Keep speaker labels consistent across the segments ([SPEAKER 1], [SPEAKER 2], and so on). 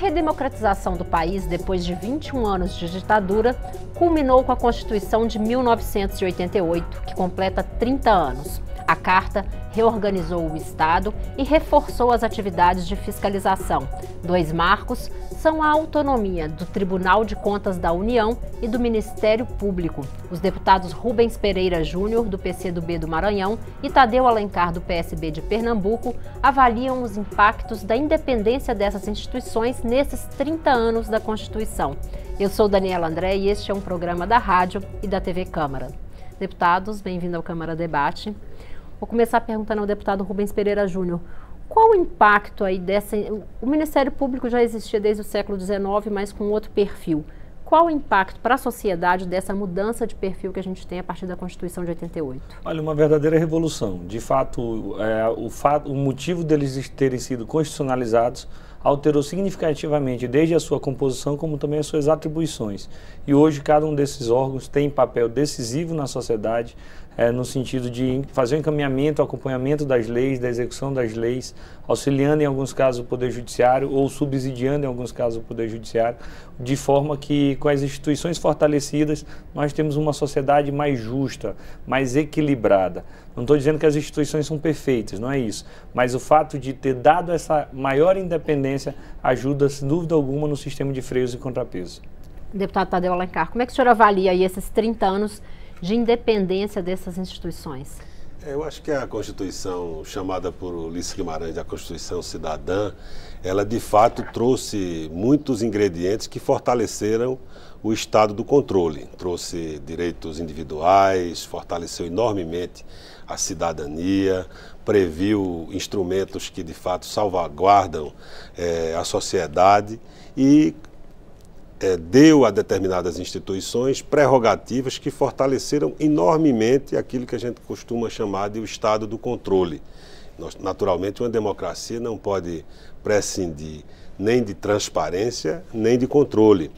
[SPEAKER 1] redemocratização do país, depois de 21 anos de ditadura, culminou com a Constituição de 1988, que completa 30 anos. A carta reorganizou o Estado e reforçou as atividades de fiscalização. Dois marcos são a autonomia do Tribunal de Contas da União e do Ministério Público. Os deputados Rubens Pereira Júnior, do PCdoB do Maranhão, e Tadeu Alencar, do PSB de Pernambuco, avaliam os impactos da independência dessas instituições nesses 30 anos da Constituição. Eu sou Daniela André e este é um programa da rádio e da TV Câmara. Deputados, bem-vindo ao Câmara Debate. Vou começar perguntando ao deputado Rubens Pereira Júnior. Qual o impacto aí dessa. O Ministério Público já existia desde o século XIX, mas com outro perfil. Qual o impacto para a sociedade dessa mudança de perfil que a gente tem a partir da Constituição de 88?
[SPEAKER 2] Olha, uma verdadeira revolução. De fato, é, o, fato o motivo deles terem sido constitucionalizados alterou significativamente desde a sua composição como também as suas atribuições. E hoje cada um desses órgãos tem papel decisivo na sociedade, é, no sentido de fazer o encaminhamento, encaminhamento, acompanhamento das leis, da execução das leis, auxiliando em alguns casos o Poder Judiciário ou subsidiando em alguns casos o Poder Judiciário, de forma que com as instituições fortalecidas nós temos uma sociedade mais justa, mais equilibrada. Não estou dizendo que as instituições são perfeitas, não é isso, mas o fato de ter dado essa maior independência ajuda, sem dúvida alguma, no sistema de freios e contrapeso.
[SPEAKER 1] Deputado Tadeu Alencar, como é que o senhor avalia aí esses 30 anos de independência dessas instituições?
[SPEAKER 3] É, eu acho que a Constituição, chamada por Ulisses Guimarães a Constituição Cidadã, ela de fato trouxe muitos ingredientes que fortaleceram o estado do controle. Trouxe direitos individuais, fortaleceu enormemente a cidadania, previu instrumentos que de fato salvaguardam é, a sociedade e é, deu a determinadas instituições prerrogativas que fortaleceram enormemente aquilo que a gente costuma chamar de o Estado do controle. Nós, naturalmente, uma democracia não pode prescindir nem de transparência, nem de controle.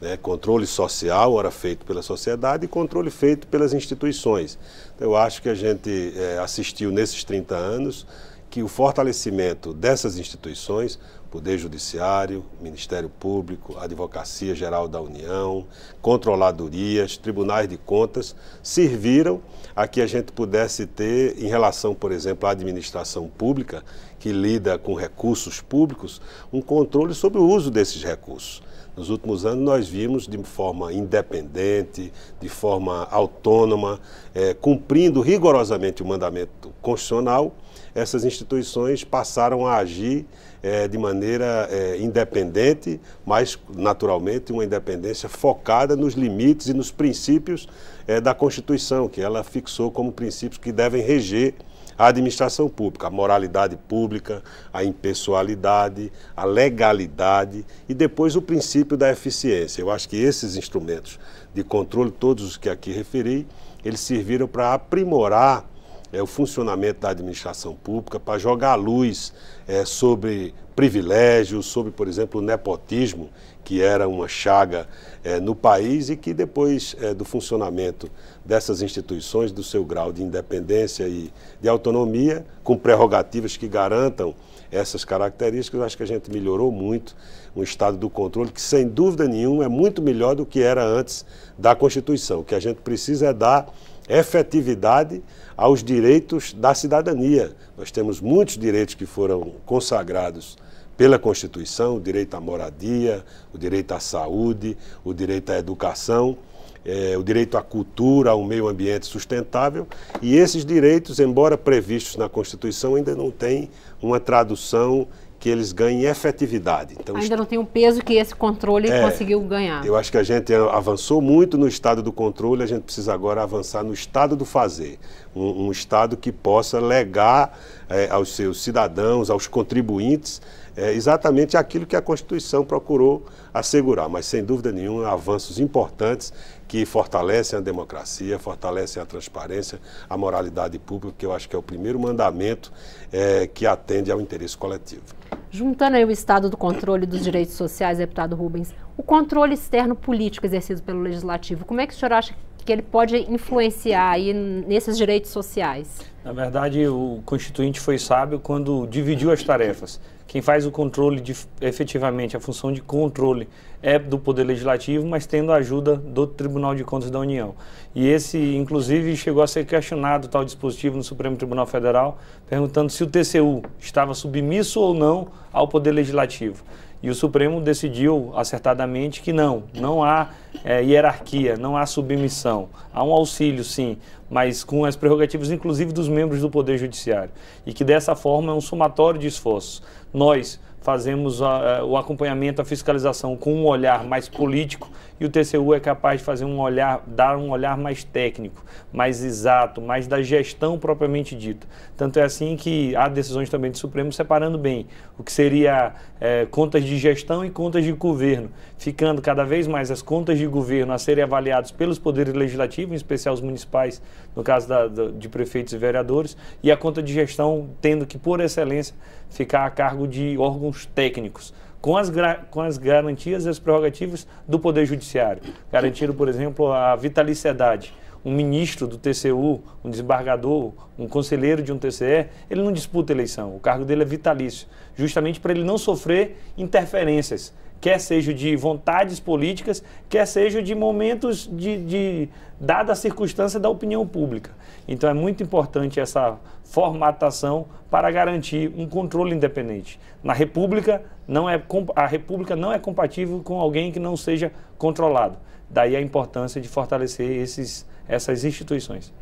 [SPEAKER 3] Né? Controle social, ora feito pela sociedade, e controle feito pelas instituições. eu acho que a gente é, assistiu nesses 30 anos que o fortalecimento dessas instituições Poder Judiciário, Ministério Público, Advocacia Geral da União, controladorias, tribunais de contas, serviram a que a gente pudesse ter, em relação, por exemplo, à administração pública, que lida com recursos públicos, um controle sobre o uso desses recursos. Nos últimos anos, nós vimos de forma independente, de forma autônoma, é, cumprindo rigorosamente o mandamento constitucional, essas instituições passaram a agir é, de maneira é, independente, mas naturalmente uma independência focada nos limites e nos princípios é, da Constituição, que ela fixou como princípios que devem reger a administração pública, a moralidade pública, a impessoalidade, a legalidade e depois o princípio da eficiência. Eu acho que esses instrumentos de controle, todos os que aqui referi, eles serviram para aprimorar é, o funcionamento da administração pública, para jogar a luz é, sobre privilégios, sobre, por exemplo, o nepotismo que era uma chaga é, no país e que depois é, do funcionamento dessas instituições, do seu grau de independência e de autonomia, com prerrogativas que garantam essas características, acho que a gente melhorou muito um estado do controle que, sem dúvida nenhuma, é muito melhor do que era antes da Constituição. O que a gente precisa é dar efetividade aos direitos da cidadania. Nós temos muitos direitos que foram consagrados pela Constituição, o direito à moradia, o direito à saúde, o direito à educação, é, o direito à cultura, ao meio ambiente sustentável. E esses direitos, embora previstos na Constituição, ainda não têm uma tradução que eles ganhem efetividade. Então, ainda
[SPEAKER 1] não tem um peso que esse controle é, conseguiu ganhar. Eu
[SPEAKER 3] acho que a gente avançou muito no estado do controle, a gente precisa agora avançar no estado do fazer. Um, um estado que possa legar é, aos seus cidadãos, aos contribuintes, é exatamente aquilo que a Constituição procurou assegurar, mas sem dúvida nenhuma avanços importantes que fortalecem a democracia, fortalecem a transparência, a moralidade pública, que eu acho que é o primeiro mandamento é, que atende ao interesse coletivo.
[SPEAKER 1] Juntando aí o estado do controle dos direitos sociais, deputado Rubens, o controle externo político exercido pelo legislativo, como é que o senhor acha que ele pode influenciar aí nesses direitos sociais?
[SPEAKER 2] Na verdade, o Constituinte foi sábio quando dividiu as tarefas. Quem faz o controle de, efetivamente, a função de controle é do Poder Legislativo, mas tendo a ajuda do Tribunal de Contas da União. E esse, inclusive, chegou a ser questionado tal dispositivo no Supremo Tribunal Federal, perguntando se o TCU estava submisso ou não ao Poder Legislativo. E o Supremo decidiu acertadamente que não, não há é, hierarquia, não há submissão. Há um auxílio, sim, mas com as prerrogativas, inclusive, dos membros do Poder Judiciário. E que dessa forma é um somatório de esforços. Nós fazemos a, a, é, o acompanhamento, a fiscalização com um olhar mais político e o TCU é capaz de fazer um olhar, dar um olhar mais técnico, mais exato, mais da gestão propriamente dita. Tanto é assim que há decisões também do Supremo separando bem o que seria é, contas de gestão e contas de governo, ficando cada vez mais as contas de governo a serem avaliadas pelos poderes legislativos, em especial os municipais, no caso da, da, de prefeitos e vereadores, e a conta de gestão tendo que, por excelência, ficar a cargo de órgãos técnicos com as, com as garantias e as prerrogativas do Poder Judiciário. garantindo, por exemplo, a vitaliciedade um ministro do TCU, um desembargador, um conselheiro de um TCE, ele não disputa eleição. O cargo dele é vitalício, justamente para ele não sofrer interferências quer seja de vontades políticas, quer seja de momentos de, de dada a circunstância da opinião pública. Então é muito importante essa formatação para garantir um controle independente. Na República não é a República não é compatível com alguém que não seja controlado. Daí a importância de fortalecer esses, essas instituições.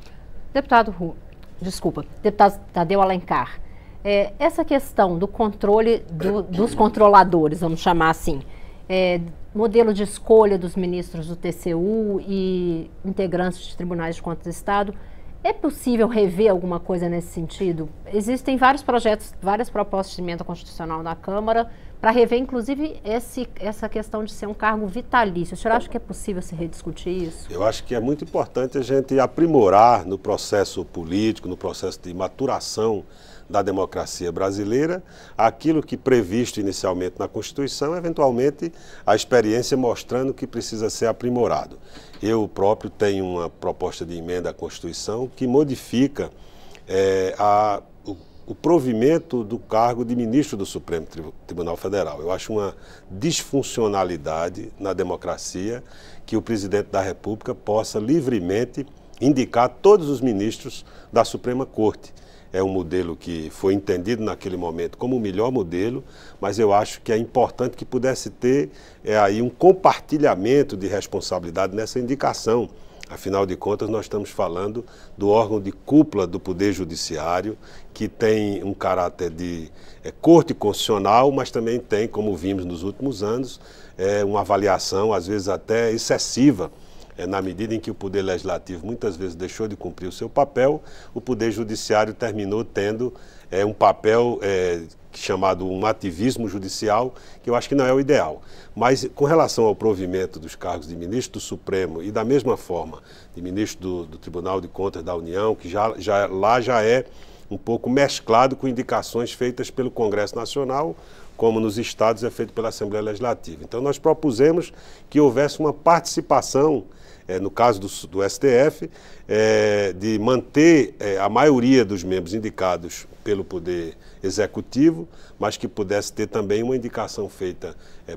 [SPEAKER 1] Deputado Ru, desculpa, deputado Tadeu Alencar, é, essa questão do controle do, dos controladores, vamos chamar assim, é, modelo de escolha dos ministros do TCU e integrantes de tribunais de contas do Estado, é possível rever alguma coisa nesse sentido? Existem vários projetos, várias propostas de emenda constitucional na Câmara para rever, inclusive, esse, essa questão de ser um cargo vitalício. O senhor acha que é possível se rediscutir isso?
[SPEAKER 3] Eu acho que é muito importante a gente aprimorar no processo político, no processo de maturação da democracia brasileira, aquilo que previsto inicialmente na Constituição, eventualmente a experiência mostrando que precisa ser aprimorado. Eu próprio tenho uma proposta de emenda à Constituição que modifica é, a, o, o provimento do cargo de ministro do Supremo Tribunal Federal. Eu acho uma disfuncionalidade na democracia que o presidente da República possa livremente indicar todos os ministros da Suprema Corte é um modelo que foi entendido naquele momento como o melhor modelo, mas eu acho que é importante que pudesse ter é, aí um compartilhamento de responsabilidade nessa indicação. Afinal de contas, nós estamos falando do órgão de cúpula do Poder Judiciário, que tem um caráter de é, corte constitucional, mas também tem, como vimos nos últimos anos, é, uma avaliação, às vezes até excessiva, é, na medida em que o Poder Legislativo muitas vezes deixou de cumprir o seu papel, o Poder Judiciário terminou tendo é, um papel é, chamado um ativismo judicial, que eu acho que não é o ideal. Mas com relação ao provimento dos cargos de ministro do Supremo e da mesma forma de ministro do, do Tribunal de Contas da União, que já, já, lá já é um pouco mesclado com indicações feitas pelo Congresso Nacional, como nos estados é feito pela Assembleia Legislativa. Então nós propusemos que houvesse uma participação é, no caso do, do STF, é, eh, de manter é, a maioria dos membros indicados pelo Poder Executivo, mas que pudesse ter também uma indicação feita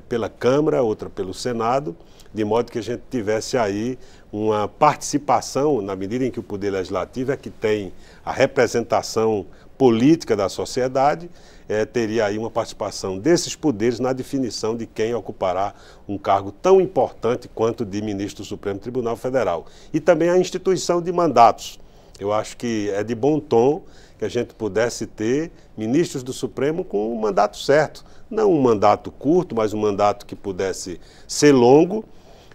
[SPEAKER 3] pela Câmara, outra pelo Senado, de modo que a gente tivesse aí uma participação, na medida em que o Poder Legislativo é que tem a representação política da sociedade é, teria aí uma participação desses poderes na definição de quem ocupará um cargo tão importante quanto de ministro do Supremo Tribunal Federal. E também a instituição de mandatos. Eu acho que é de bom tom que a gente pudesse ter ministros do Supremo com o mandato certo. Não um mandato curto, mas um mandato que pudesse ser longo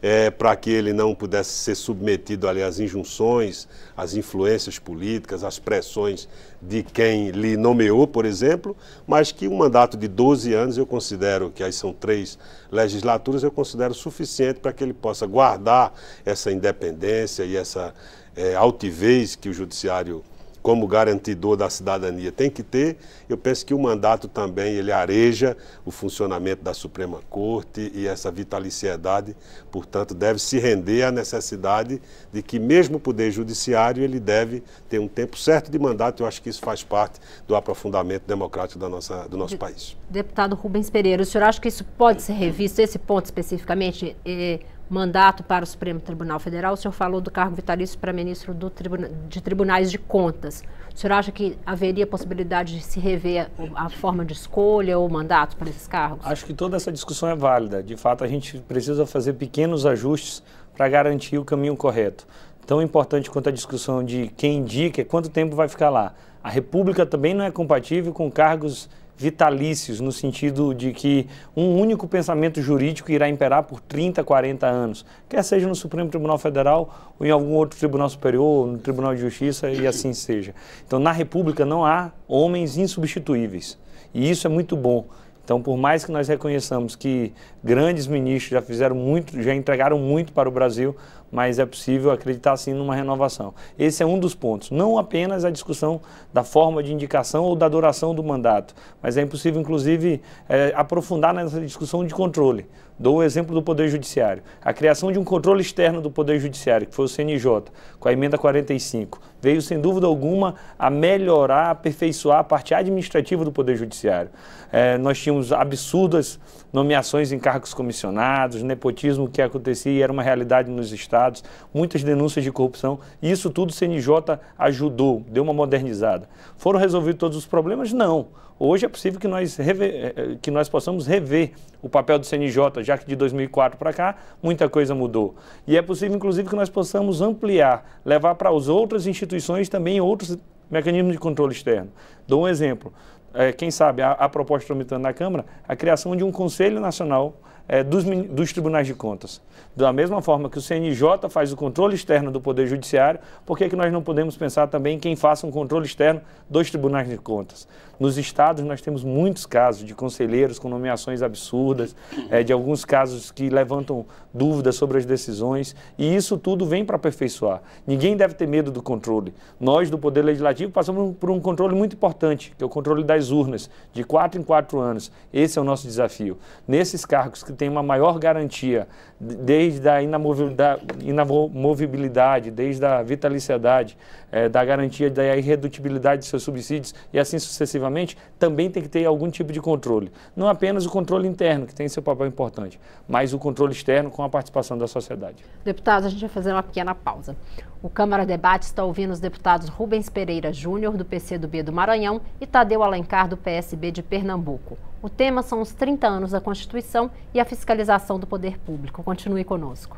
[SPEAKER 3] é, para que ele não pudesse ser submetido ali, às injunções, às influências políticas, às pressões de quem lhe nomeou, por exemplo, mas que um mandato de 12 anos, eu considero, que aí são três legislaturas, eu considero suficiente para que ele possa guardar essa independência e essa é, altivez que o judiciário como garantidor da cidadania tem que ter, eu penso que o mandato também ele areja o funcionamento da Suprema Corte e essa vitaliciedade, portanto, deve se render à necessidade de que mesmo o poder judiciário ele deve ter um tempo certo de mandato, eu acho que isso faz parte do aprofundamento democrático da nossa, do nosso país.
[SPEAKER 1] Deputado Rubens Pereira, o senhor acha que isso pode ser revisto, esse ponto especificamente, eh, mandato para o Supremo Tribunal Federal, o senhor falou do cargo vitalício para ministro tribuna, de Tribunais de Contas. O senhor acha que haveria possibilidade de se rever a, a forma de escolha ou mandato para esses cargos?
[SPEAKER 2] Acho que toda essa discussão é válida. De fato, a gente precisa fazer pequenos ajustes para garantir o caminho correto. Tão importante quanto a discussão de quem indica, é quanto tempo vai ficar lá. A República também não é compatível com cargos vitalícios, no sentido de que um único pensamento jurídico irá imperar por 30, 40 anos, quer seja no Supremo Tribunal Federal ou em algum outro Tribunal Superior, no Tribunal de Justiça e assim seja. Então, na República não há homens insubstituíveis. E isso é muito bom. Então, por mais que nós reconheçamos que grandes ministros já fizeram muito, já entregaram muito para o Brasil, mas é possível acreditar sim numa renovação. Esse é um dos pontos. Não apenas a discussão da forma de indicação ou da duração do mandato, mas é impossível, inclusive, é, aprofundar nessa discussão de controle. Dou o exemplo do Poder Judiciário. A criação de um controle externo do Poder Judiciário, que foi o CNJ, com a emenda 45, veio, sem dúvida alguma, a melhorar, aperfeiçoar a parte administrativa do Poder Judiciário. É, nós tínhamos absurdas nomeações em cargos comissionados, nepotismo que acontecia e era uma realidade nos estados, muitas denúncias de corrupção. Isso tudo o CNJ ajudou, deu uma modernizada. Foram resolvidos todos os problemas? Não. Hoje é possível que nós, rever, eh, eh, que nós possamos rever o papel do CNJ, já que de 2004 para cá muita coisa mudou. E é possível, inclusive, que nós possamos ampliar, levar para as outras instituições também outros mecanismos de controle externo. Dou um exemplo. É, quem sabe a, a proposta tramitando na Câmara, a criação de um Conselho Nacional é, dos, dos tribunais de contas. Da mesma forma que o CNJ faz o controle externo do Poder Judiciário, por que, que nós não podemos pensar também em quem faça um controle externo dos tribunais de contas? Nos estados, nós temos muitos casos de conselheiros com nomeações absurdas, é, de alguns casos que levantam dúvidas sobre as decisões, e isso tudo vem para aperfeiçoar. Ninguém deve ter medo do controle. Nós, do Poder Legislativo, passamos por um controle muito importante, que é o controle das urnas, de quatro em quatro anos. Esse é o nosso desafio. Nesses cargos que que tem uma maior garantia desde a inamovibilidade, desde a vitaliciedade, é, da garantia da irredutibilidade de seus subsídios e assim sucessivamente, também tem que ter algum tipo de controle. Não apenas o controle interno, que tem seu papel importante, mas o controle externo com a participação da sociedade.
[SPEAKER 1] Deputados, a gente vai fazer uma pequena pausa. O Câmara Debate está ouvindo os deputados Rubens Pereira Júnior, do PCdoB do Maranhão, e Tadeu Alencar, do PSB de Pernambuco. O tema são os 30 anos da Constituição e a fiscalização do poder público. Continue conosco.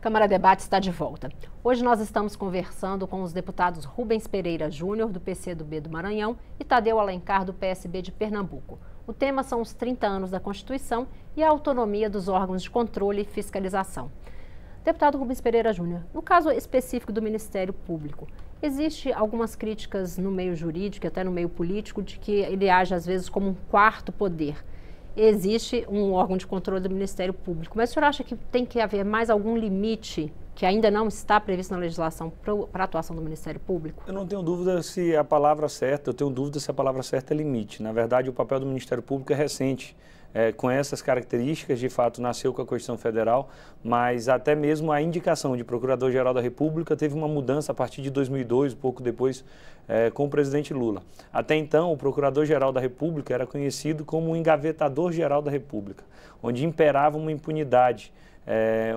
[SPEAKER 1] Câmara Debate está de volta. Hoje nós estamos conversando com os deputados Rubens Pereira Júnior, do PCdoB do Maranhão, e Tadeu Alencar, do PSB de Pernambuco. O tema são os 30 anos da Constituição e a autonomia dos órgãos de controle e fiscalização. Deputado Rubens Pereira Júnior, no caso específico do Ministério Público, existe algumas críticas no meio jurídico e até no meio político de que ele age às vezes como um quarto poder. Existe um órgão de controle do Ministério Público, mas o senhor acha que tem que haver mais algum limite que ainda não está previsto na legislação para a atuação do Ministério Público? Eu não
[SPEAKER 2] tenho dúvida se a palavra certa, eu tenho dúvida se a palavra certa é limite. Na verdade, o papel do Ministério Público é recente é, com essas características, de fato, nasceu com a Constituição Federal, mas até mesmo a indicação de Procurador-Geral da República teve uma mudança a partir de 2002, pouco depois, é, com o presidente Lula. Até então, o Procurador-Geral da República era conhecido como o Engavetador-Geral da República, onde imperava uma impunidade é,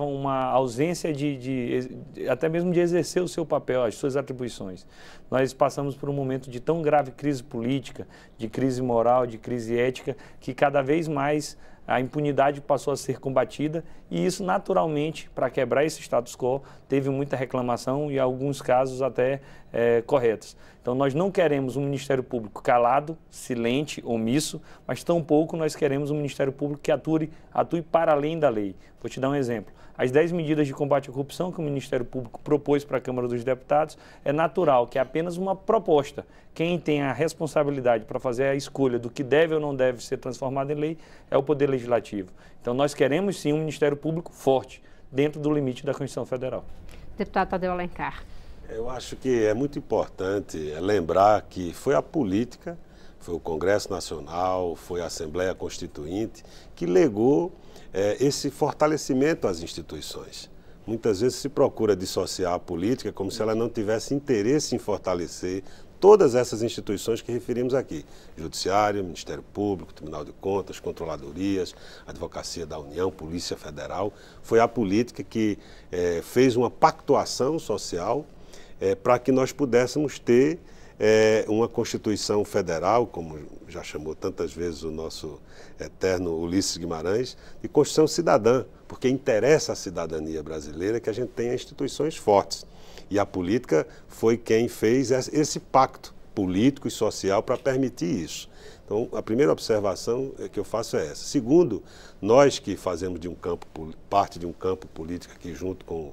[SPEAKER 2] uma ausência de, de, de, até mesmo de exercer o seu papel, as suas atribuições. Nós passamos por um momento de tão grave crise política, de crise moral, de crise ética, que cada vez mais a impunidade passou a ser combatida e isso naturalmente, para quebrar esse status quo, teve muita reclamação e alguns casos até é, corretas. Então, nós não queremos um Ministério Público calado, silente, omisso, mas tampouco nós queremos um Ministério Público que atue, atue para além da lei. Vou te dar um exemplo. As 10 medidas de combate à corrupção que o Ministério Público propôs para a Câmara dos Deputados, é natural que é apenas uma proposta. Quem tem a responsabilidade para fazer a escolha do que deve ou não deve ser transformado em lei é o Poder Legislativo. Então,
[SPEAKER 3] nós queremos sim um Ministério Público forte, dentro do limite da Constituição Federal.
[SPEAKER 1] Deputado Tadeu Alencar.
[SPEAKER 3] Eu acho que é muito importante é, lembrar que foi a política, foi o Congresso Nacional, foi a Assembleia Constituinte que legou é, esse fortalecimento às instituições. Muitas vezes se procura dissociar a política como se ela não tivesse interesse em fortalecer todas essas instituições que referimos aqui: Judiciário, Ministério Público, Tribunal de Contas, Controladorias, Advocacia da União, Polícia Federal. Foi a política que é, fez uma pactuação social é, para que nós pudéssemos ter é, uma Constituição Federal, como já chamou tantas vezes o nosso eterno Ulisses Guimarães, de Constituição Cidadã, porque interessa à cidadania brasileira que a gente tenha instituições fortes. E a política foi quem fez esse pacto político e social para permitir isso. Então, a primeira observação é que eu faço é essa. Segundo, nós que fazemos de um campo, parte de um campo político aqui junto com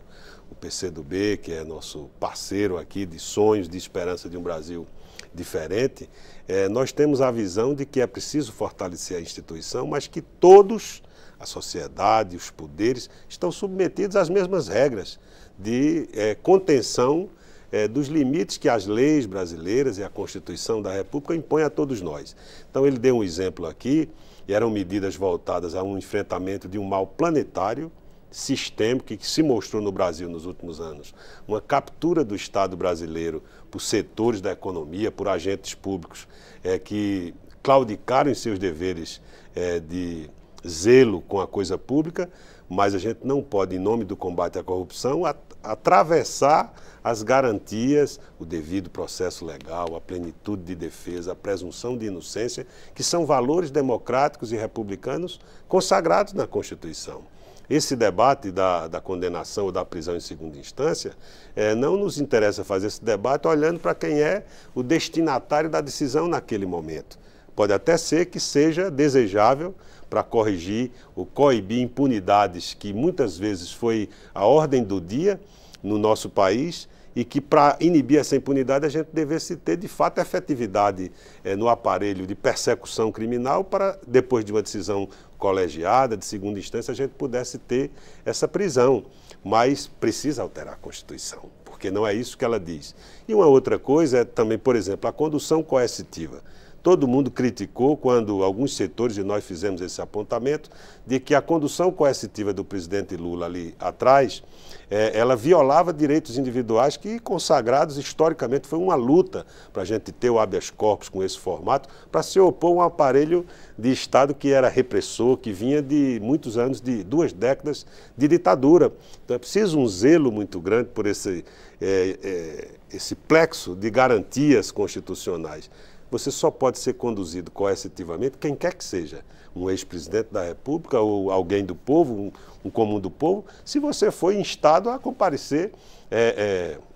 [SPEAKER 3] o PCdoB, que é nosso parceiro aqui de sonhos, de esperança de um Brasil diferente, é, nós temos a visão de que é preciso fortalecer a instituição, mas que todos, a sociedade, os poderes, estão submetidos às mesmas regras de é, contenção é, dos limites que as leis brasileiras e a Constituição da República impõem a todos nós. Então, ele deu um exemplo aqui, e eram medidas voltadas a um enfrentamento de um mal planetário, sistêmica que se mostrou no Brasil nos últimos anos. Uma captura do Estado brasileiro por setores da economia, por agentes públicos é, que claudicaram em seus deveres é, de zelo com a coisa pública, mas a gente não pode, em nome do combate à corrupção, at atravessar as garantias, o devido processo legal, a plenitude de defesa, a presunção de inocência, que são valores democráticos e republicanos consagrados na Constituição. Esse debate da, da condenação ou da prisão em segunda instância é, não nos interessa fazer esse debate olhando para quem é o destinatário da decisão naquele momento. Pode até ser que seja desejável para corrigir o coibir impunidades que muitas vezes foi a ordem do dia no nosso país, e que para inibir essa impunidade a gente devesse ter de fato efetividade eh, no aparelho de persecução criminal para depois de uma decisão colegiada, de segunda instância, a gente pudesse ter essa prisão. Mas precisa alterar a Constituição, porque não é isso que ela diz. E uma outra coisa é também, por exemplo, a condução coercitiva. Todo mundo criticou quando alguns setores, e nós fizemos esse apontamento, de que a condução coercitiva do presidente Lula ali atrás é, ela violava direitos individuais que consagrados historicamente foi uma luta para a gente ter o habeas corpus com esse formato, para se opor a um aparelho de Estado que era repressor, que vinha de muitos anos, de duas décadas de ditadura. Então é preciso um zelo muito grande por esse, é, é, esse plexo de garantias constitucionais. Você só pode ser conduzido coercitivamente quem quer que seja, um ex-presidente da República ou alguém do povo, um, um, comum do povo, se você for instado a comparecer. É, é,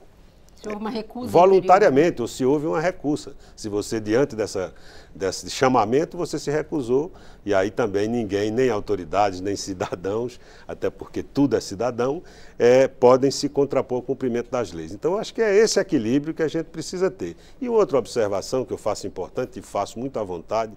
[SPEAKER 1] se houve uma recusa. Voluntariamente,
[SPEAKER 3] ou se houve uma recusa. Se você, diante dessa, desse chamamento, você se recusou, e aí também ninguém, nem autoridades, nem cidadãos, até porque tudo é cidadão, é, podem se contrapor ao cumprimento das leis. Então, acho que é esse equilíbrio que a gente precisa ter. E outra observação que eu faço importante, e faço muito à vontade,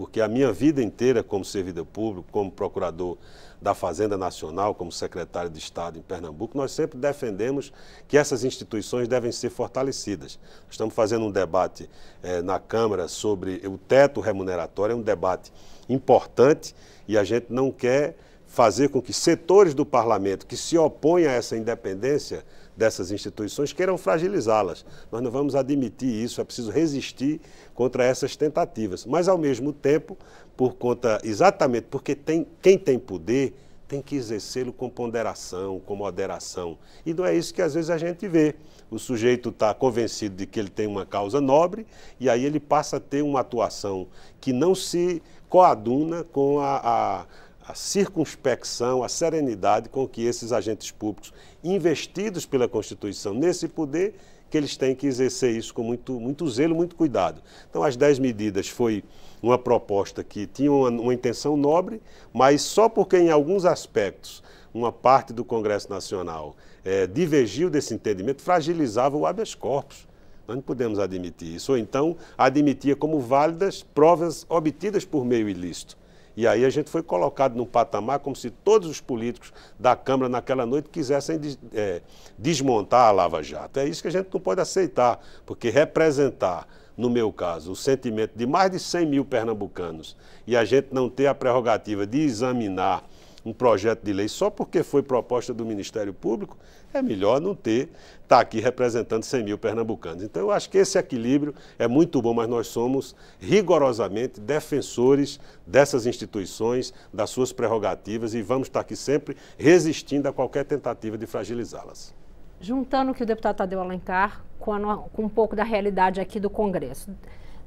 [SPEAKER 3] porque a minha vida inteira como servidor público, como procurador da Fazenda Nacional, como secretário de Estado em Pernambuco, nós sempre defendemos que essas instituições devem ser fortalecidas. Estamos fazendo um debate eh, na Câmara sobre o teto remuneratório, é um debate importante e a gente não quer fazer com que setores do parlamento que se opõem a essa independência dessas instituições queiram fragilizá-las. Nós não vamos admitir isso, é preciso resistir contra essas tentativas. Mas, ao mesmo tempo, por conta, exatamente porque tem, quem tem poder tem que exercê-lo com ponderação, com moderação. E não é isso que às vezes a gente vê. O sujeito está convencido de que ele tem uma causa nobre e aí ele passa a ter uma atuação que não se coaduna com a, a a circunspecção, a serenidade com que esses agentes públicos, investidos pela Constituição nesse poder, que eles têm que exercer isso com muito, muito zelo, muito cuidado. Então, as 10 medidas foi uma proposta que tinha uma, uma intenção nobre, mas só porque em alguns aspectos uma parte do Congresso Nacional é, divergiu desse entendimento, fragilizava o habeas corpus. Nós não podemos admitir isso. Ou então admitia como válidas provas obtidas por meio ilícito. E aí a gente foi colocado num patamar como se todos os políticos da Câmara naquela noite quisessem é, desmontar a Lava Jato. É isso que a gente não pode aceitar, porque representar, no meu caso, o sentimento de mais de 100 mil pernambucanos e a gente não ter a prerrogativa de examinar um projeto de lei só porque foi proposta do Ministério Público, é melhor não ter, estar tá aqui representando 100 mil pernambucanos. Então, eu acho que esse equilíbrio é muito bom, mas nós somos rigorosamente defensores dessas instituições, das suas prerrogativas e vamos estar aqui sempre resistindo a qualquer tentativa de fragilizá-las.
[SPEAKER 1] Juntando o que o deputado Tadeu Alencar com, a, com um pouco da realidade aqui do Congresso.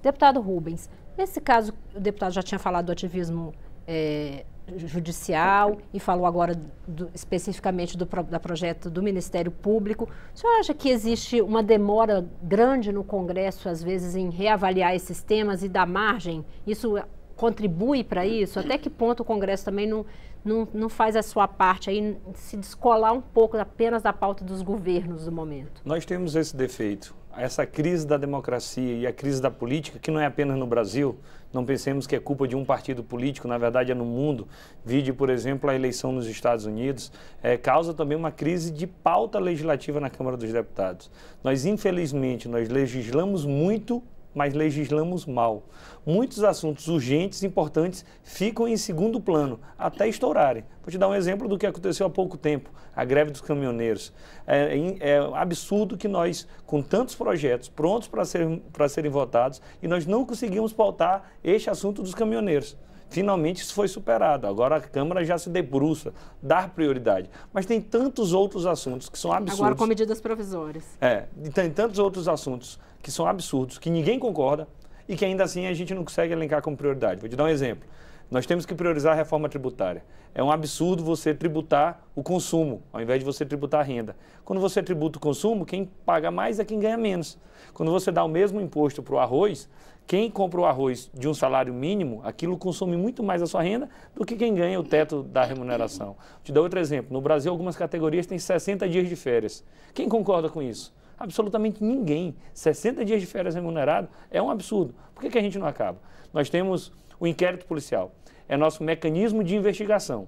[SPEAKER 1] Deputado Rubens, nesse caso, o deputado já tinha falado do ativismo é, judicial e falou agora do, especificamente do da projeto do Ministério Público. O senhor acha que existe uma demora grande no Congresso, às vezes, em reavaliar esses temas e dar margem? Isso contribui para isso? Até que ponto o Congresso também não, não, não faz a sua parte aí, se descolar um pouco apenas da pauta dos governos do momento?
[SPEAKER 2] Nós temos esse defeito essa crise da democracia e a crise da política, que não é apenas no Brasil, não pensemos que é culpa de um partido político, na verdade é no mundo. Vide, por exemplo, a eleição nos Estados Unidos, é, causa também uma crise de pauta legislativa na Câmara dos Deputados. Nós, infelizmente, nós legislamos muito mas legislamos mal. Muitos assuntos urgentes, importantes, ficam em segundo plano, até estourarem. Vou te dar um exemplo do que aconteceu há pouco tempo, a greve dos caminhoneiros. É, é, é absurdo que nós, com tantos projetos prontos para serem votados, e nós não conseguimos pautar este assunto dos caminhoneiros. Finalmente isso foi superado. Agora a Câmara já se debruça, dar prioridade. Mas tem tantos outros assuntos que são absurdos. Agora com
[SPEAKER 1] medidas provisórias.
[SPEAKER 2] É, tem tantos outros assuntos que são absurdos, que ninguém concorda e que ainda assim a gente não consegue elencar como prioridade. Vou te dar um exemplo. Nós temos que priorizar a reforma tributária. É um absurdo você tributar o consumo, ao invés de você tributar a renda. Quando você tributa o consumo, quem paga mais é quem ganha menos. Quando você dá o mesmo imposto para o arroz, quem compra o arroz de um salário mínimo, aquilo consome muito mais a sua renda do que quem ganha o teto da remuneração. Vou te dar outro exemplo. No Brasil, algumas categorias têm 60 dias de férias. Quem concorda com isso? Absolutamente ninguém. 60 dias de férias remunerado é um absurdo. Por que, que a gente não acaba? Nós temos o inquérito policial é nosso mecanismo de investigação,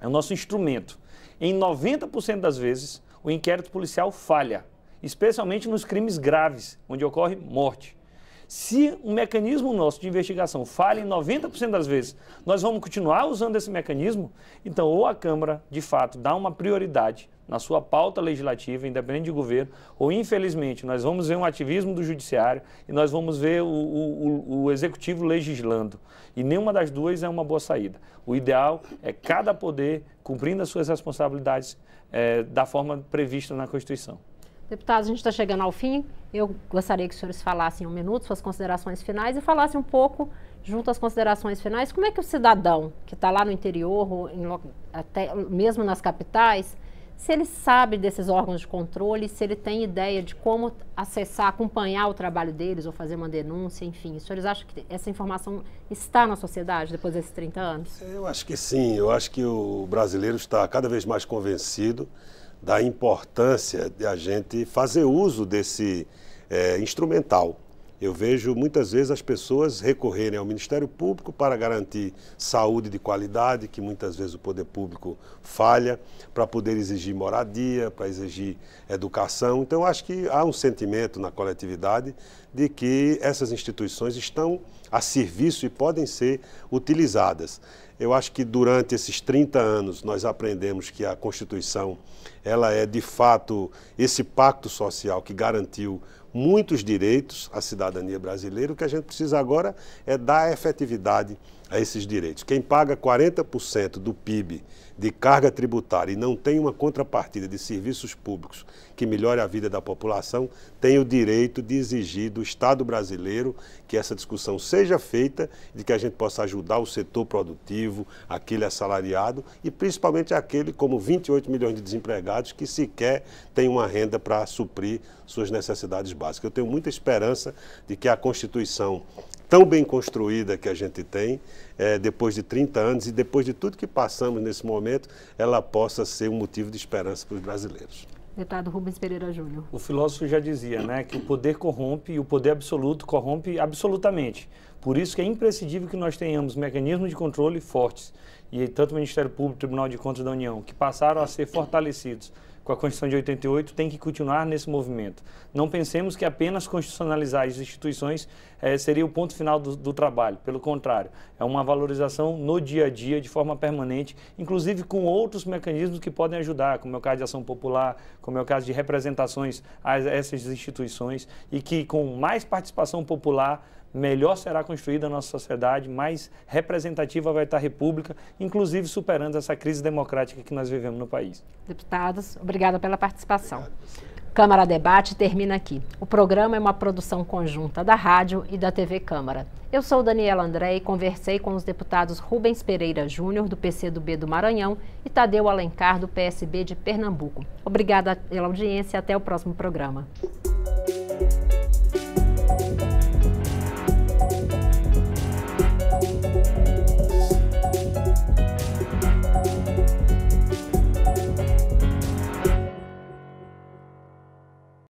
[SPEAKER 2] é o nosso instrumento. Em 90% das vezes, o inquérito policial falha, especialmente nos crimes graves, onde ocorre morte. Se o um mecanismo nosso de investigação falha em 90% das vezes, nós vamos continuar usando esse mecanismo? Então, ou a Câmara, de fato, dá uma prioridade na sua pauta legislativa, independente de governo, ou infelizmente nós vamos ver um ativismo do judiciário e nós vamos ver o, o, o executivo legislando. E nenhuma das duas é uma boa saída. O ideal é cada poder cumprindo as suas responsabilidades é, da forma prevista na Constituição.
[SPEAKER 1] Deputados, a gente está chegando ao fim. Eu gostaria que os senhores falassem um minuto, suas considerações finais, e falassem um pouco, junto às considerações finais, como é que o cidadão que está lá no interior, ou em, até mesmo nas capitais, se ele sabe desses órgãos de controle, se ele tem ideia de como acessar, acompanhar o trabalho deles ou fazer uma denúncia, enfim. Os senhores acham que essa informação está na sociedade depois desses 30 anos? Eu acho
[SPEAKER 3] que sim. Eu acho que o brasileiro está cada vez mais convencido da importância de a gente fazer uso desse é, instrumental eu vejo muitas vezes as pessoas recorrerem ao Ministério Público para garantir saúde de qualidade, que muitas vezes o poder público falha, para poder exigir moradia, para exigir educação. Então, acho que há um sentimento na coletividade de que essas instituições estão a serviço e podem ser utilizadas. Eu acho que durante esses 30 anos nós aprendemos que a Constituição ela é de fato esse pacto social que garantiu muitos direitos à cidadania brasileira. O que a gente precisa agora é dar efetividade a esses direitos. Quem paga 40% do PIB de carga tributária e não tem uma contrapartida de serviços públicos que melhore a vida da população, tem o direito de exigir do Estado brasileiro que essa discussão seja feita, de que a gente possa ajudar o setor produtivo, aquele assalariado e principalmente aquele como 28 milhões de desempregados que sequer tem uma renda para suprir suas necessidades básicas. Eu tenho muita esperança de que a Constituição tão bem construída que a gente tem, é, depois de 30 anos e depois de tudo que passamos nesse momento, ela possa ser um motivo de esperança para os brasileiros.
[SPEAKER 1] Deputado Rubens Pereira Júnior.
[SPEAKER 2] O filósofo já dizia, né, que o poder corrompe e o poder absoluto corrompe absolutamente. Por isso que é imprescindível que nós tenhamos mecanismos de controle fortes. E tanto o Ministério Público, Tribunal de Contas da União, que passaram a ser fortalecidos com a Constituição de 88 tem que continuar nesse movimento. Não pensemos que apenas constitucionalizar as instituições eh, seria o ponto final do, do trabalho. Pelo contrário, é uma valorização no dia a dia, de forma permanente, inclusive com outros mecanismos que podem ajudar, como é o caso de ação popular, como é o caso de representações a essas instituições, e que com mais participação popular melhor será construída a nossa sociedade, mais representativa vai estar a República, inclusive superando essa crise democrática que nós vivemos no país.
[SPEAKER 1] Deputados, obrigada pela participação. Obrigado. Câmara Debate termina aqui. O programa é uma produção conjunta da rádio e da TV Câmara. Eu sou Daniela André e conversei com os deputados Rubens Pereira Júnior, do PCdoB do Maranhão, e Tadeu Alencar, do PSB de Pernambuco. Obrigada pela audiência e até o próximo programa.